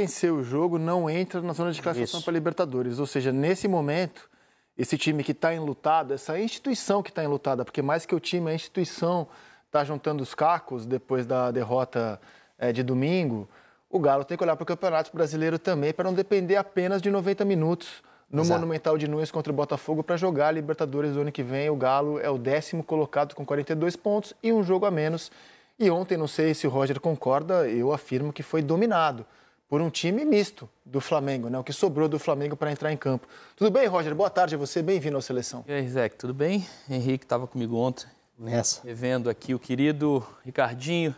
vencer o jogo não entra na zona de classificação para Libertadores. Ou seja, nesse momento, esse time que está enlutado, essa instituição que está enlutada, porque mais que o time, a instituição está juntando os cacos depois da derrota é, de domingo. O Galo tem que olhar para o Campeonato Brasileiro também para não depender apenas de 90 minutos no Exato. Monumental de Nunes contra o Botafogo para jogar a Libertadores do ano que vem. O Galo é o décimo colocado com 42 pontos e um jogo a menos. E ontem, não sei se o Roger concorda, eu afirmo que foi dominado por um time misto do Flamengo, né? O que sobrou do Flamengo para entrar em campo. Tudo bem, Roger? Boa tarde a você, bem-vindo à seleção. E aí, Zé, tudo bem? Henrique estava comigo ontem. Nessa. Revendo aqui o querido Ricardinho.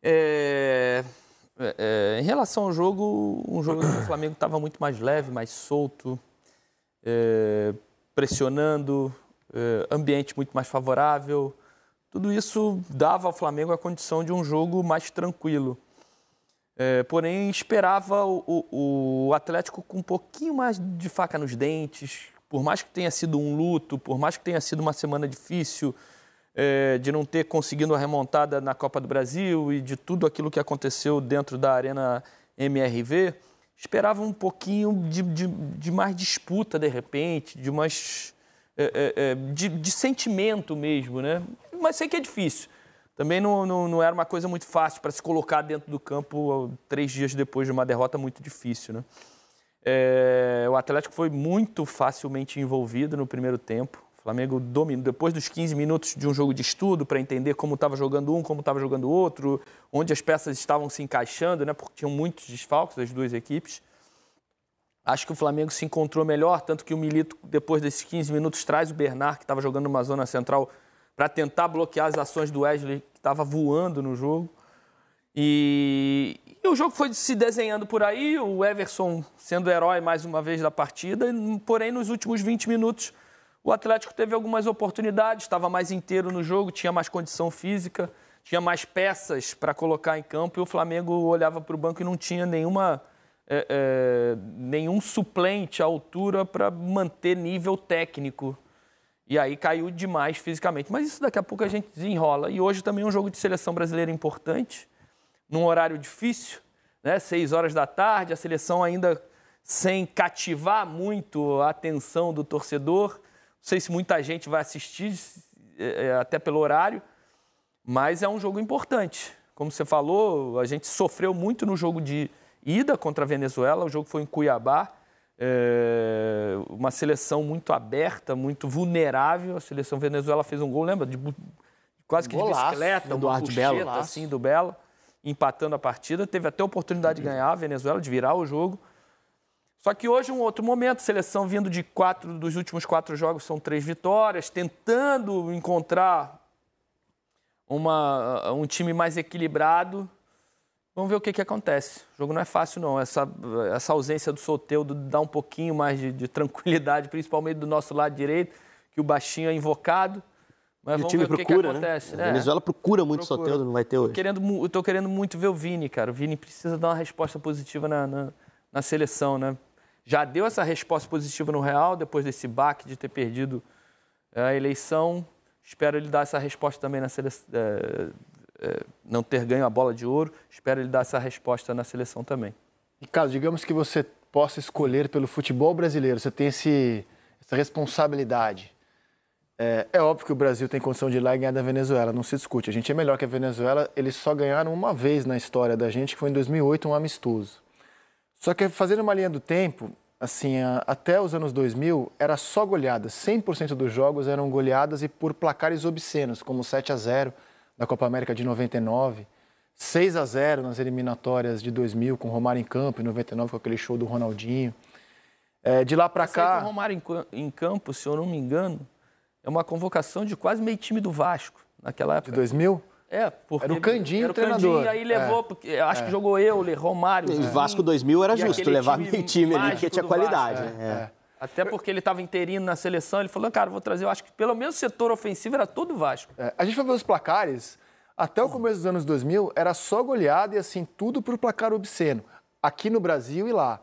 É... É, em relação ao jogo, um jogo que o Flamengo estava muito mais leve, mais solto, é, pressionando, é, ambiente muito mais favorável. Tudo isso dava ao Flamengo a condição de um jogo mais tranquilo. É, porém, esperava o, o, o, Atlético com um pouquinho mais de faca nos dentes, por mais que tenha sido um luto, por mais que tenha sido uma semana difícil, é, de não ter conseguido a remontada na Copa do Brasil e de tudo aquilo que aconteceu dentro da Arena MRV, esperava um pouquinho de, de, de mais disputa, de repente, de mais. É, é, é de, de sentimento mesmo, né? Mas sei que é difícil também não, não, não, era uma coisa muito fácil para se colocar dentro do campo três dias depois de uma derrota muito difícil. Né? É, o Atlético foi muito facilmente envolvido no primeiro tempo. O Flamengo dominou. Depois dos 15 minutos de um jogo de estudo para entender como estava jogando um, como estava jogando o outro, onde as peças estavam se encaixando, né? porque tinham muitos desfalques das duas equipes. Acho que o Flamengo se encontrou melhor, tanto que o Milito, depois desses 15 minutos, traz o Bernard, que estava jogando numa zona central para tentar bloquear as ações do Wesley, que estava voando no jogo. E... e, o jogo foi se desenhando por aí, o Everson sendo herói mais uma vez da partida, porém nos últimos 20 minutos o Atlético teve algumas oportunidades, estava mais inteiro no jogo, tinha mais condição física, tinha mais peças para colocar em campo e o Flamengo olhava para o banco e não tinha nenhuma, é, é, nenhum suplente à altura para manter nível técnico e aí caiu demais fisicamente. Mas isso daqui a pouco a gente desenrola. E hoje também é um jogo de seleção brasileira importante, num horário difícil, né? Seis horas da tarde, a seleção ainda sem cativar muito a atenção do torcedor. Não sei se muita gente vai assistir, é, é, até pelo horário, mas é um jogo importante. Como você falou, a gente sofreu muito no jogo de ida contra a Venezuela, o jogo foi em Cuiabá é, uma seleção muito aberta, muito vulnerável. A seleção Venezuela fez um gol, lembra? De, quase que um golaço, de bicicleta, do Eduardo Belo, assim, do Belo, empatando a partida. Teve até a oportunidade de ganhar a Venezuela, de virar o jogo. Só que hoje um outro momento, seleção vindo de quatro, dos últimos quatro jogos são três vitórias, tentando encontrar uma, um time mais equilibrado Vamos ver o que, que acontece. O jogo não é fácil, não. Essa, essa ausência do Soteudo dá um pouquinho mais de, de tranquilidade, principalmente do nosso lado direito, que o baixinho é invocado. Mas e vamos o time ver procura, o que, que né? acontece. Né? A é. Venezuela é. procura muito procura. Soteudo, não vai ter hoje. Querendo, eu estou querendo muito ver o Vini, cara. O Vini precisa dar uma resposta positiva na, na, na seleção, né? já deu essa resposta positiva no Real, depois desse baque de ter perdido é, a eleição. Espero ele dar essa resposta também na seleção, é, eh, não ter ganho a bola de ouro. Espero ele dar essa resposta na seleção também. Ricardo, digamos que você possa escolher pelo futebol brasileiro, você tem esse, essa responsabilidade. É, é, óbvio que o Brasil tem condição de ir lá e ganhar da Venezuela, não se discute. A gente é melhor que a Venezuela, eles só ganharam uma vez na história da gente, que foi em 2008, um amistoso. Só que fazendo uma linha do tempo, assim, a, até os anos 2000, era só goleadas. 100% dos jogos eram goleadas e por placares obscenos, como 7 a 0 da Copa América de 99, 6 a 0 nas eliminatórias de 2000 com Romário em campo, em 99 com aquele show do Ronaldinho. É, de lá para cá. Com Romário em, campo, se eu não me engano, é uma convocação de quase meio time do Vasco naquela época. De 2000? É, porque era o Candinho era o treinador. Candinho, aí levou, é. porque acho é. que jogou eu, Romário. O Vasco 2000 era justo levar meio time ali, porque tinha qualidade. Vasco, né? É. É. É. Até porque ele estava interino na seleção, ele falou, cara, vou trazer, eu acho que pelo menos o setor ofensivo era todo Vasco. É, a gente foi ver os placares, até o começo dos anos 2000, era só goleada e assim, tudo por placar obsceno, aqui no Brasil e lá.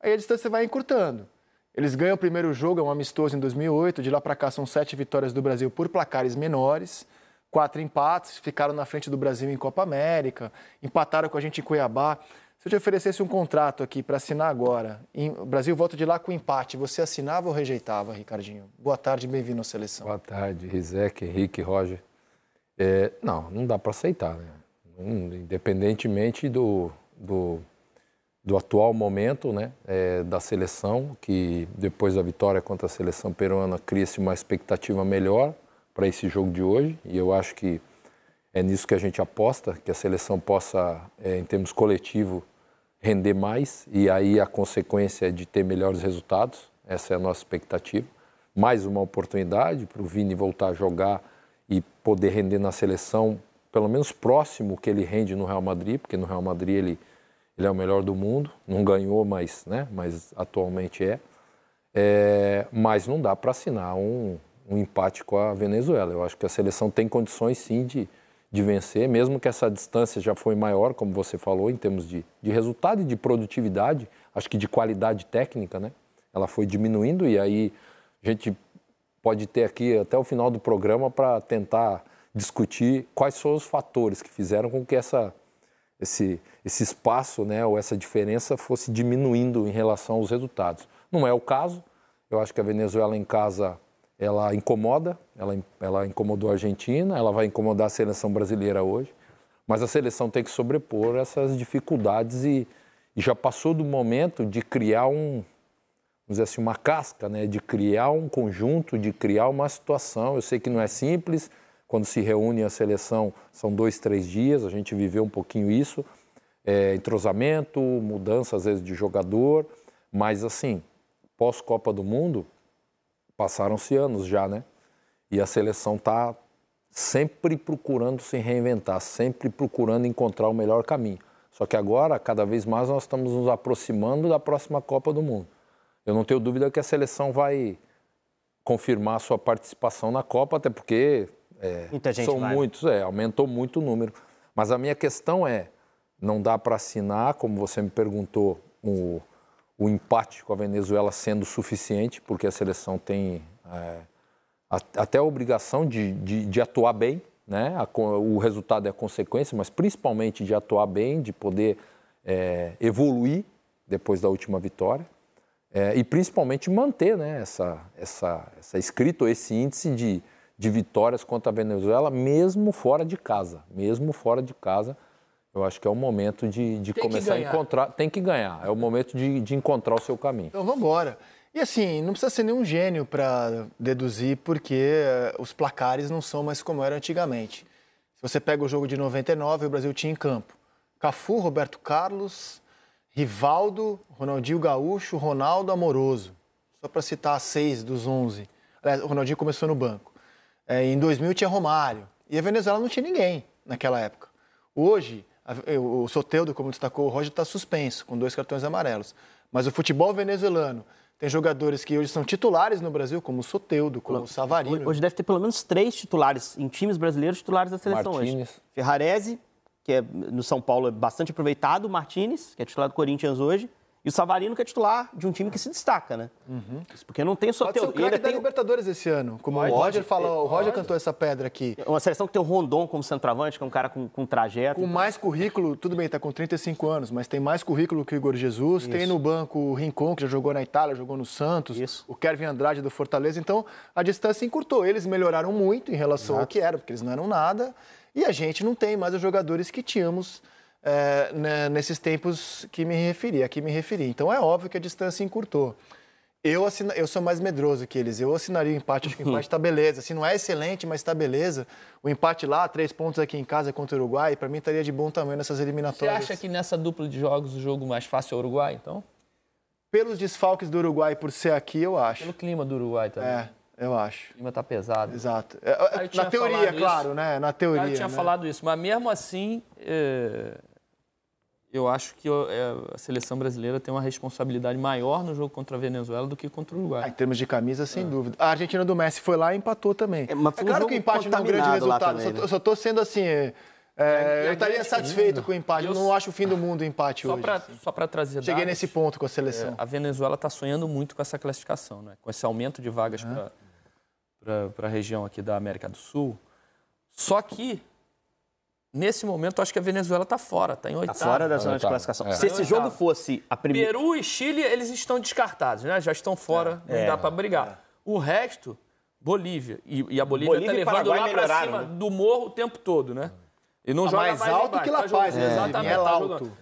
Aí a distância vai encurtando. Eles ganham o primeiro jogo, é um amistoso em 2008, de lá para cá são sete vitórias do Brasil por placares menores, quatro empates, ficaram na frente do Brasil em Copa América, empataram com a gente em Cuiabá. Se eu te oferecesse um contrato aqui para assinar agora, em, o Brasil volta de lá com empate, você assinava ou rejeitava, Ricardinho? Boa tarde, bem-vindo à seleção. Boa tarde, Rizek, Henrique, Roger. É, não, não dá para aceitar, né? Hum, independentemente do, do, do atual momento né? É, da seleção, que depois da vitória contra a seleção peruana cria-se uma expectativa melhor para esse jogo de hoje, e eu acho que é nisso que a gente aposta, que a seleção possa, é, em termos coletivo, render mais e aí a consequência é de ter melhores resultados. Essa é a nossa expectativa. Mais uma oportunidade para o Vini voltar a jogar e poder render na seleção, pelo menos próximo que ele rende no Real Madrid, porque no Real Madrid ele, ele é o melhor do mundo. Não ganhou, mas, né, mas atualmente é. é mas não dá para assinar um, um empate com a Venezuela. Eu acho que a seleção tem condições sim de de vencer, mesmo que essa distância já foi maior, como você falou, em termos de, de resultado e de produtividade, acho que de qualidade técnica, né? Ela foi diminuindo e aí a gente pode ter aqui até o final do programa para tentar discutir quais são os fatores que fizeram com que essa, esse, esse espaço né, ou essa diferença fosse diminuindo em relação aos resultados. Não é o caso. Eu acho que a Venezuela em casa ela incomoda, ela, ela incomodou a Argentina, ela vai incomodar a seleção brasileira hoje, mas a seleção tem que sobrepor essas dificuldades e, e já passou do momento de criar um, vamos dizer assim, uma casca, né? de criar um conjunto, de criar uma situação. Eu sei que não é simples, quando se reúne a seleção são dois, três dias, a gente viveu um pouquinho isso, é, entrosamento, mudança às vezes de jogador, mas assim, pós-Copa do Mundo, passaram-se anos já, né? E a seleção está sempre procurando se reinventar, sempre procurando encontrar o melhor caminho. Só que agora, cada vez mais, nós estamos nos aproximando da próxima Copa do Mundo. Eu não tenho dúvida que a seleção vai confirmar a sua participação na Copa, até porque é, são vai. Né? muitos, é, aumentou muito o número. Mas a minha questão é, não dá para assinar, como você me perguntou, o, o empate com a Venezuela sendo suficiente, porque a seleção tem é, até a obrigação de, de, de atuar bem, né? A, o resultado é a consequência, mas principalmente de atuar bem, de poder é, evoluir depois da última vitória. É, e principalmente manter né, essa, essa, essa escrita, esse índice de, de vitórias contra a Venezuela, mesmo fora de casa, mesmo fora de casa, eu acho que é o momento de, de começar a encontrar. Tem que ganhar. É o momento de, de encontrar o seu caminho. Então vamos embora. E assim, não precisa ser nenhum gênio para deduzir porque eh, os placares não são mais como eram antigamente. Se você pega o jogo de 99, o Brasil tinha em campo Cafu, Roberto Carlos, Rivaldo, Ronaldinho Gaúcho, Ronaldo Amoroso. Só para citar seis dos onze Aliás, o Ronaldinho começou no banco. É, em 2000 tinha Romário. E a Venezuela não tinha ninguém naquela época. Hoje, o Soteudo, como destacou o Roger, está suspenso, com dois cartões amarelos. Mas o futebol venezuelano tem jogadores que hoje são titulares no Brasil, como o Soteudo, como o Savarino. Hoje deve ter pelo menos três titulares em times brasileiros, titulares da seleção Martínez. hoje. Ferrarese, que é, no São Paulo é bastante aproveitado, Martinez, que é titular do Corinthians hoje, e o Savarino que é titular de um time que se destaca, né? Uhum. Porque não tem só pode teu... ser o craque da tem... Libertadores esse ano. Como o Roger falou, o Roger cantou essa pedra aqui. É uma seleção que tem o Rondon como centroavante, que é um cara com, com trajeto. Com mais currículo, tudo bem, tá com 35 anos, mas tem mais currículo que o Igor Jesus. Isso. Tem no banco o Rincon, que já jogou na Itália, jogou no Santos. Isso. O Kevin Andrade do Fortaleza. Então, a distância encurtou. Eles melhoraram muito em relação Exato. ao que era, porque eles não eram nada. E a gente não tem mais os jogadores que tínhamos é, né, nesses tempos que me referi, a que me referi. Então é óbvio que a distância encurtou. Eu, assina, eu sou mais medroso que eles. Eu assinaria o empate, acho que o empate está beleza. Assim, não é excelente, mas está beleza. O empate lá, três pontos aqui em casa contra o Uruguai, para mim estaria de bom tamanho nessas eliminatórias. Você acha que nessa dupla de jogos o jogo mais fácil é o Uruguai, então? Pelos desfalques do Uruguai por ser aqui, eu acho. Pelo clima do Uruguai também. É. Eu acho. O clima tá pesado. Exato. Na teoria, claro, isso. né? Na teoria. Eu tinha né? falado isso, mas mesmo assim, eh, eu acho que eh, a seleção brasileira tem uma responsabilidade maior no jogo contra a Venezuela do que contra o Uruguai. Ah, em termos de camisa, sem é. dúvida. A Argentina do Messi foi lá e empatou também. É, mas é claro um que o empate não é um grande resultado. Também, né? só estou sendo assim. É, é, é, é eu estaria satisfeito né? com o empate. Eu não acho o fim do mundo o empate só hoje. Pra, assim. Só para trazer Cheguei dados, nesse ponto com a seleção. a Venezuela está sonhando muito com essa classificação, né? com esse aumento de vagas para a região aqui da América do Sul. Só que Nesse momento, acho que a Venezuela está fora, está em tá oitavo. Está fora da tá, zona de tá. classificação. É. Se esse jogo fosse a primeira. Peru e Chile, eles estão descartados, né? Já estão fora, é. não dá é. para brigar. É. O resto, Bolívia. E, e a Bolívia está levando lá para cima né? do morro o tempo todo, né? E não joga mais alto que La Paz, tá é, exatamente. É, é alto. Tá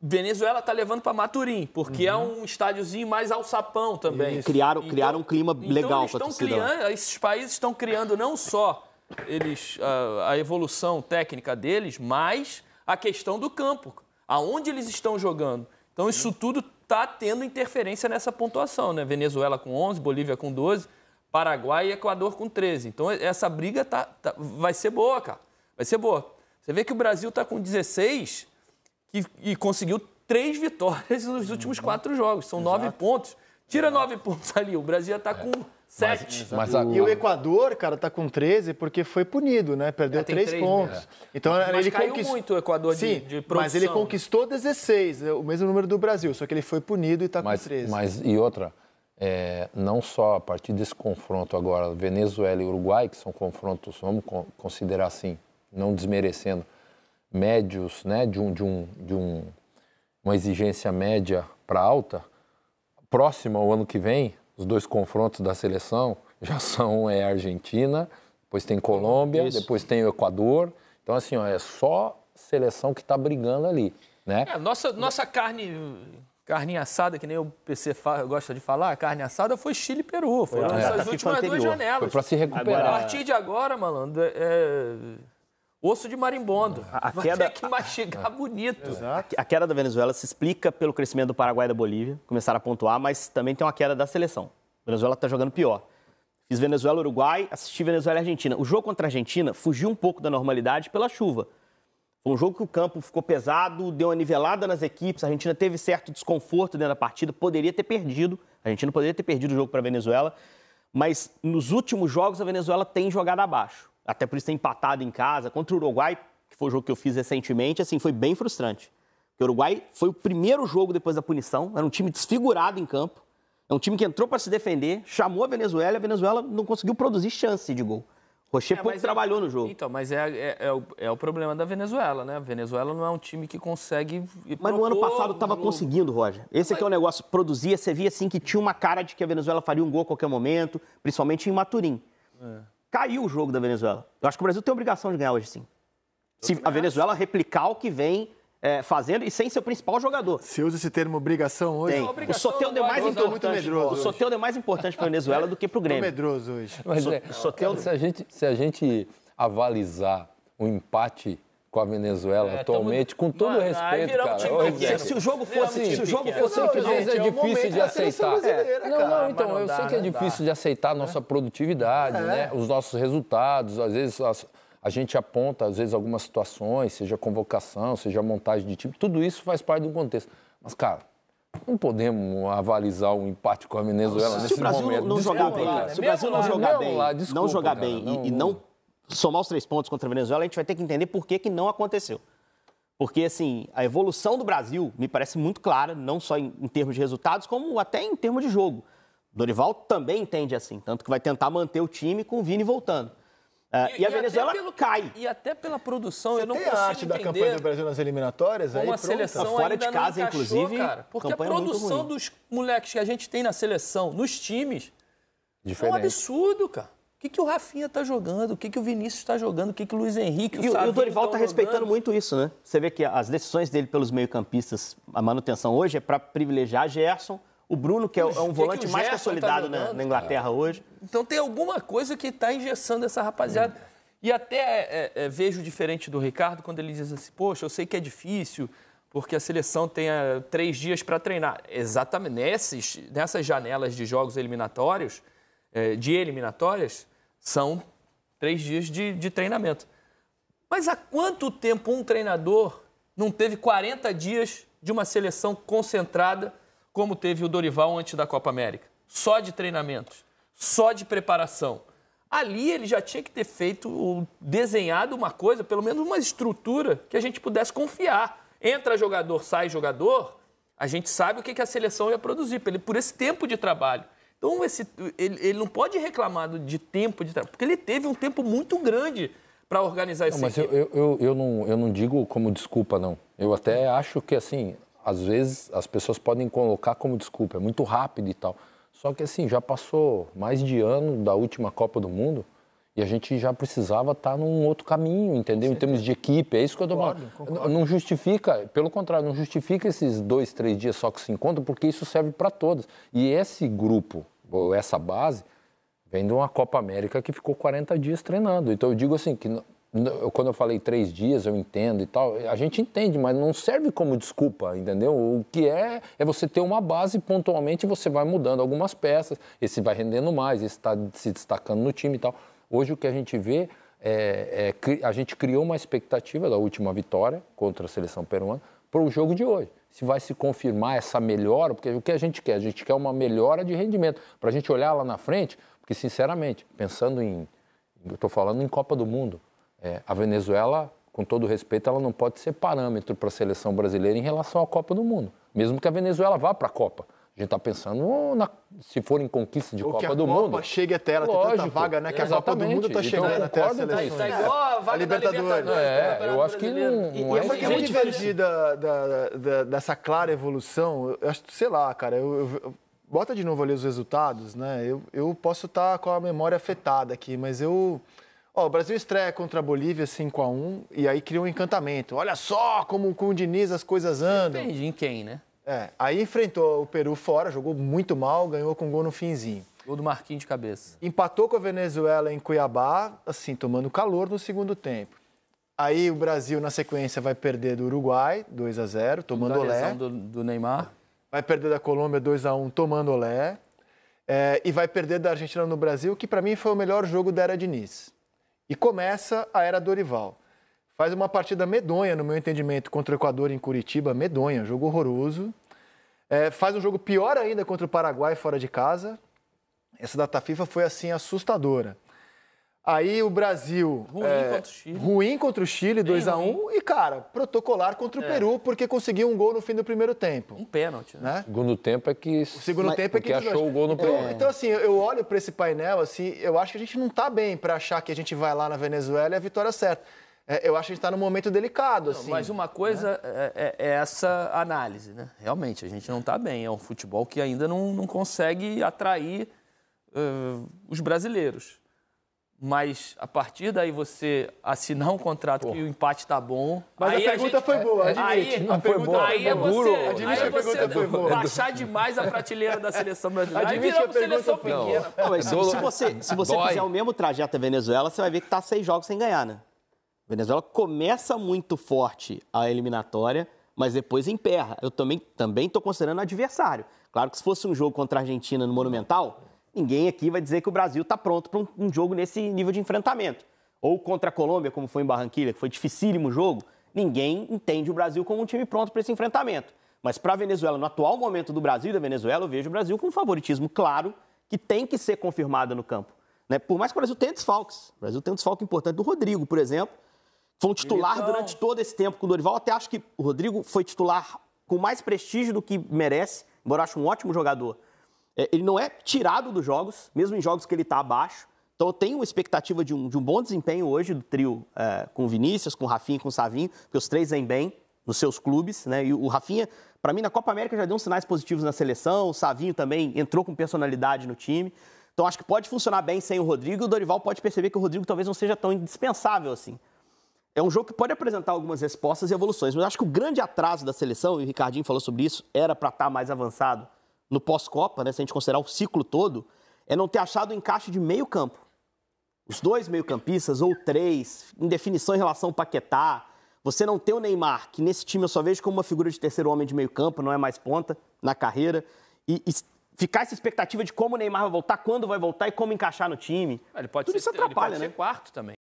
Venezuela está levando para Maturim, porque uhum. é um estádiozinho mais alçapão também. Isso. Criaram, então, criaram um então, clima então legal para a torcida. Criando, esses países estão criando não só eles, a, a evolução técnica deles, mas a questão do campo, aonde eles estão jogando. Então, isso tudo está tendo interferência nessa pontuação, né? Venezuela com 11, Bolívia com 12, Paraguai e Equador com 13. Então, essa briga tá, tá vai ser boa, cara. Vai ser boa. Você vê que o Brasil está com 16 e, e, conseguiu três vitórias nos últimos uhum. quatro jogos. São Exato. nove pontos. Tira Exato. nove pontos ali. O Brasil está é. com Sete. Mas, mas a... E o Equador, cara, tá com 13 porque foi punido, né? Perdeu é, três, três pontos. Né? Então mas ele caiu conquist... muito o Equador Sim, de, de produção. Mas ele conquistou 16, é o mesmo número do Brasil, só que ele foi punido e tá mas, com 13. Mas e outra, é, não só a partir desse confronto agora, Venezuela e Uruguai, que são confrontos, vamos considerar assim, não desmerecendo, médios, né, de, um, de, um, de um, uma exigência média para alta, próxima ao ano que vem, os dois confrontos da seleção já são é Argentina, depois tem Colômbia, Isso. depois tem o Equador. Então, assim, ó, é só seleção que está brigando ali, né? É, nossa, nossa carne, carne assada, que nem o PC gosta de falar, carne assada foi Chile e Peru. Foram é. últimas duas janelas. Foi para se recuperar. Agora... A partir de agora, malandro, é osso de marimbondo. A, Vai queda... ter que mastigar é. bonito. Exato. A queda da Venezuela se explica pelo crescimento do Paraguai e da Bolívia, começaram a pontuar, mas também tem uma queda da seleção. A Venezuela está jogando pior. Fiz Venezuela Uruguai, assisti Venezuela e Argentina. O jogo contra a Argentina fugiu um pouco da normalidade pela chuva. Foi um jogo que o campo ficou pesado, deu uma nivelada nas equipes, a Argentina teve certo desconforto dentro da partida, poderia ter perdido. A Argentina poderia ter perdido o jogo para a Venezuela, mas nos últimos jogos a Venezuela tem jogado abaixo até por isso ter empatado em casa, contra o Uruguai, que foi o jogo que eu fiz recentemente, assim, foi bem frustrante. Porque o Uruguai foi o primeiro jogo depois da punição, era um time desfigurado em campo, é um time que entrou para se defender, chamou a Venezuela e a Venezuela não conseguiu produzir chance de gol. Rocher é, pouco é, trabalhou no jogo. Então, mas é, é, é, o, é o problema da Venezuela, né? A Venezuela não é um time que consegue. Mas no ano passado estava conseguindo, Roger. Esse aqui é o negócio. Produzia, você via assim que tinha uma cara de que a Venezuela faria um gol a qualquer momento, principalmente em Maturim. É caiu o jogo da Venezuela. Eu acho que o Brasil tem obrigação de ganhar hoje, sim. Se a Venezuela replicar o que vem é, fazendo e sem seu principal jogador. Se usa esse termo obrigação hoje? Tem. Obrigação o Soteldo é mais importante. O Soteldo é mais importante para a Venezuela do que para o Grêmio. Tô medroso hoje. Mas, so, é, Soteldo... se, a gente, se a gente avalizar o empate com a Venezuela é, atualmente, tamo... com todo Mano, respeito, cara. Time, se, o jogo fosse, se o jogo fosse não, gente, é, é difícil é de aceitar. É. Não, não, então, não eu dá, sei que é difícil dá. de aceitar a nossa é. produtividade, é. né? Os nossos resultados, às vezes a gente aponta às vezes algumas situações, seja convocação, seja montagem de time, tudo isso faz parte do contexto. Mas cara, não podemos avalizar um empate com a Venezuela nesse momento. Se o Brasil não jogar bem, se o Brasil não jogar bem, não jogar bem e não somar os três pontos contra a Venezuela, a gente vai ter que entender por que, que não aconteceu. Porque, assim, a evolução do Brasil me parece muito clara, não só em, em termos de resultados, como até em termos de jogo. Dorival também entende assim, tanto que vai tentar manter o time com o Vini voltando. Uh, e, e, a Venezuela pelo, cai. E até pela produção, Você eu não tem consigo a arte da campanha do Brasil nas eliminatórias? Aí, seleção tá fora de casa, encaixou, inclusive. Cara, porque a é produção dos moleques que a gente tem na seleção, nos times, Diferente. é um absurdo, cara que, que o Rafinha está jogando, o que, que o Vinícius está jogando, o que, que o Luiz Henrique, o E e o Dorival está respeitando muito isso, né? Você vê que as decisões dele pelos meio-campistas, a manutenção hoje é para privilegiar Gerson, o Bruno, que é, o, é um volante mais tá consolidado tá na, na, Inglaterra hoje. Então tem alguma coisa que está engessando essa rapaziada. Hum. E até é, é, é, vejo diferente do Ricardo quando ele diz assim: Poxa, eu sei que é difícil, porque a seleção tem é, três dias para treinar. Exatamente. Nesses, nessas janelas de jogos eliminatórios, é, de eliminatórias, são três dias de, de treinamento. Mas há quanto tempo um treinador não teve 40 dias de uma seleção concentrada, como teve o Dorival antes da Copa América? Só de treinamentos, só de preparação. Ali ele já tinha que ter feito, desenhado uma coisa, pelo menos uma estrutura que a gente pudesse confiar. Entra jogador, sai jogador, a gente sabe o que a seleção ia produzir por esse tempo de trabalho. Então, esse, ele, ele não pode reclamar de tempo de trabalho, porque ele teve um tempo muito grande para organizar esse não, Mas eu, eu, eu, não, eu não digo como desculpa, não. Eu até acho que, assim, às vezes as pessoas podem colocar como desculpa, é muito rápido e tal. Só que, assim, já passou mais de ano da última Copa do Mundo. E a gente já precisava estar tá num outro caminho, entendeu? Em termos de equipe, é isso que eu estou falando. Não justifica, pelo contrário, não justifica esses dois, três dias só que se encontram, porque isso serve para todos. E esse grupo, ou essa base, vem de uma Copa América que ficou 40 dias treinando. Então eu digo assim, que quando eu falei três dias, eu entendo e tal. A gente entende, mas não serve como desculpa, entendeu? O que é, é você ter uma base pontualmente você vai mudando algumas peças. Esse vai rendendo mais, esse está se destacando no time e tal. Hoje o que a gente vê é, é a gente criou uma expectativa da última vitória contra a seleção peruana para o jogo de hoje. Se vai se confirmar essa melhora, porque o que a gente quer? A gente quer uma melhora de rendimento, para a gente olhar lá na frente, porque, sinceramente, pensando em. Eu estou falando em Copa do Mundo. É, a Venezuela, com todo respeito, ela não pode ser parâmetro para a seleção brasileira em relação à Copa do Mundo, mesmo que a Venezuela vá para a Copa gente está pensando na, se for em conquista de Ou Copa do Mundo. Né, que a Copa tá então, chegue até ela, Lógico, tem tanta vaga, né? Que exatamente. a Copa do Mundo está chegando então, até a seleção. Então, tá igual a vaga a Libertadores. Libertadores é, é, eu acho que não, não é. E, eu muito diverti da, da, da, dessa clara evolução. Eu acho, sei lá, cara, eu, eu, bota de novo ali os resultados, né? Eu, eu posso estar tá com a memória afetada aqui, mas eu... Ó, o Brasil estreia contra a Bolívia 5 a 1 e aí cria um encantamento. Olha só como com o Diniz as coisas andam. Depende em quem, né? É, aí enfrentou o Peru fora, jogou muito mal, ganhou com gol no finzinho. Gol do Marquinhos de cabeça. Empatou com a Venezuela em Cuiabá, assim, tomando calor no segundo tempo. Aí o Brasil, na sequência, vai perder do Uruguai, 2 a 0 tomando olé. Do, do Neymar. Vai perder da Colômbia, 2 a 1 tomando olé. É, e vai perder da Argentina no Brasil, que para mim foi o melhor jogo da era Diniz. E começa a era Dorival faz uma partida medonha, no meu entendimento, contra o Equador em Curitiba, medonha, jogo horroroso. É, faz um jogo pior ainda contra o Paraguai fora de casa. Essa data FIFA foi assim assustadora. Aí o Brasil. Ruim é, contra o Chile. Ruim contra o Chile, 2x1. Um, e, cara, protocolar contra o é. Peru, porque conseguiu um gol no fim do primeiro tempo. Um pênalti, né? né? O segundo tempo é que. O segundo Mas, tempo é que. achou o gol no é, Peru. Então, então, assim, eu olho para esse painel, assim, eu acho que a gente não tá bem para achar que a gente vai lá na Venezuela e a vitória é certa. É, eu acho que a gente está num momento delicado, não, assim. Mas uma coisa né? é, é, é essa análise, né? Realmente, a gente não está bem. É um futebol que ainda não, não consegue atrair uh, os brasileiros. Mas a partir daí você assinar um contrato Porra. que o empate tá bom. Mas aí a pergunta a gente... foi boa, é, admite. Aí, não foi boa. Aí é você, duro. aí você foi boa. baixar demais a prateleira da seleção brasileira. Admite aí viramos seleção foi... pequena. Não, mas é se, você, se você fizer o mesmo trajeto da Venezuela, você vai ver que tá seis jogos sem ganhar, né? Venezuela começa muito forte a eliminatória, mas depois emperra. Eu também também estou considerando adversário. Claro que se fosse um jogo contra a Argentina no Monumental, ninguém aqui vai dizer que o Brasil está pronto para um, um, jogo nesse nível de enfrentamento. Ou contra a Colômbia, como foi em Barranquilla, que foi dificílimo jogo, ninguém entende o Brasil como um time pronto para esse enfrentamento. Mas para a Venezuela, no atual momento do Brasil e da Venezuela, eu vejo o Brasil com um favoritismo claro que tem que ser confirmado no campo. Né? Por mais que o Brasil tenha desfalques, o Brasil tem um desfalque importante do Rodrigo, por exemplo, foi um titular durante todo esse tempo com o Dorival. Até acho que o Rodrigo foi titular com mais prestígio do que merece, embora eu acho um ótimo jogador. É, ele não é tirado dos jogos, mesmo em jogos que ele está abaixo. Então eu tenho expectativa de um, de um bom desempenho hoje do trio é, com o Vinícius, com o Rafinha e com o Savinho, porque os três vêm bem nos seus clubes, né? E o Rafinha, para mim, na Copa América já deu uns sinais positivos na seleção, o Savinho também entrou com personalidade no time. Então acho que pode funcionar bem sem o Rodrigo, e o Dorival pode perceber que o Rodrigo talvez não seja tão indispensável assim. É um jogo que pode apresentar algumas respostas e evoluções, mas acho que o grande atraso da seleção, e o Ricardinho falou sobre isso, era para estar tá mais avançado no pós-Copa, né, se a gente considerar o ciclo todo, é não ter achado o encaixe de meio campo. Os dois meio-campistas, ou três, indefinição em relação ao Paquetá. Você não ter o Neymar, que nesse time eu só vejo como uma figura de terceiro homem de meio campo, não é mais ponta na carreira. E, e ficar essa expectativa de como o Neymar vai voltar, quando vai voltar e como encaixar no time. Ele pode Tudo ser, isso atrapalha, ele pode né? ser quarto também.